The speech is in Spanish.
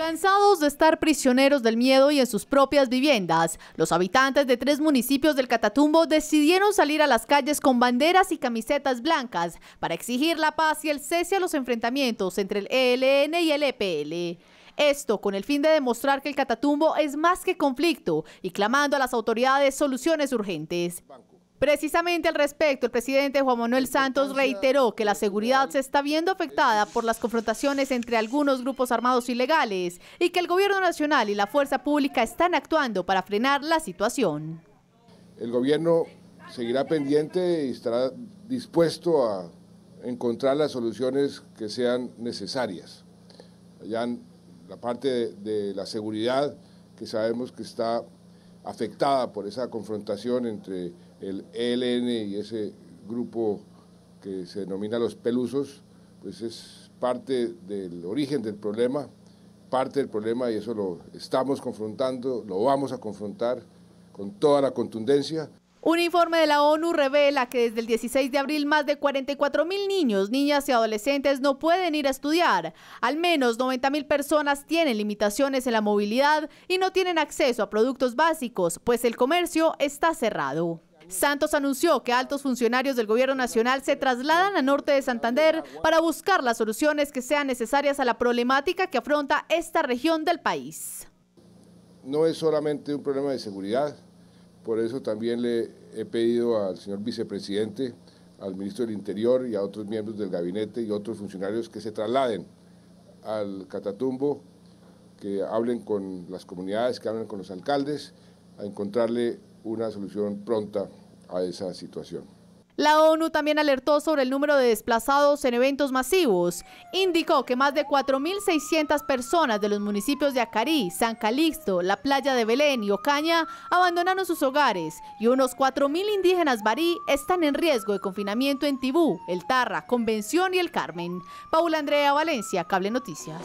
Cansados de estar prisioneros del miedo y en sus propias viviendas, los habitantes de tres municipios del Catatumbo decidieron salir a las calles con banderas y camisetas blancas para exigir la paz y el cese a los enfrentamientos entre el ELN y el EPL. Esto con el fin de demostrar que el Catatumbo es más que conflicto y clamando a las autoridades soluciones urgentes. Precisamente al respecto, el presidente Juan Manuel Santos reiteró que la seguridad se está viendo afectada por las confrontaciones entre algunos grupos armados ilegales y que el gobierno nacional y la fuerza pública están actuando para frenar la situación. El gobierno seguirá pendiente y estará dispuesto a encontrar las soluciones que sean necesarias. Allá en la parte de, de la seguridad que sabemos que está afectada por esa confrontación entre el ELN y ese grupo que se denomina los pelusos, pues es parte del origen del problema, parte del problema y eso lo estamos confrontando, lo vamos a confrontar con toda la contundencia un informe de la ONU revela que desde el 16 de abril más de 44 mil niños, niñas y adolescentes no pueden ir a estudiar. Al menos 90 mil personas tienen limitaciones en la movilidad y no tienen acceso a productos básicos, pues el comercio está cerrado. Santos anunció que altos funcionarios del gobierno nacional se trasladan al norte de Santander para buscar las soluciones que sean necesarias a la problemática que afronta esta región del país. No es solamente un problema de seguridad, por eso también le he pedido al señor vicepresidente, al ministro del Interior y a otros miembros del gabinete y otros funcionarios que se trasladen al Catatumbo, que hablen con las comunidades, que hablen con los alcaldes, a encontrarle una solución pronta a esa situación. La ONU también alertó sobre el número de desplazados en eventos masivos. Indicó que más de 4.600 personas de los municipios de Acarí, San Calixto, la playa de Belén y Ocaña abandonaron sus hogares y unos 4.000 indígenas barí están en riesgo de confinamiento en Tibú, El Tarra, Convención y El Carmen. Paula Andrea Valencia, Cable Noticias.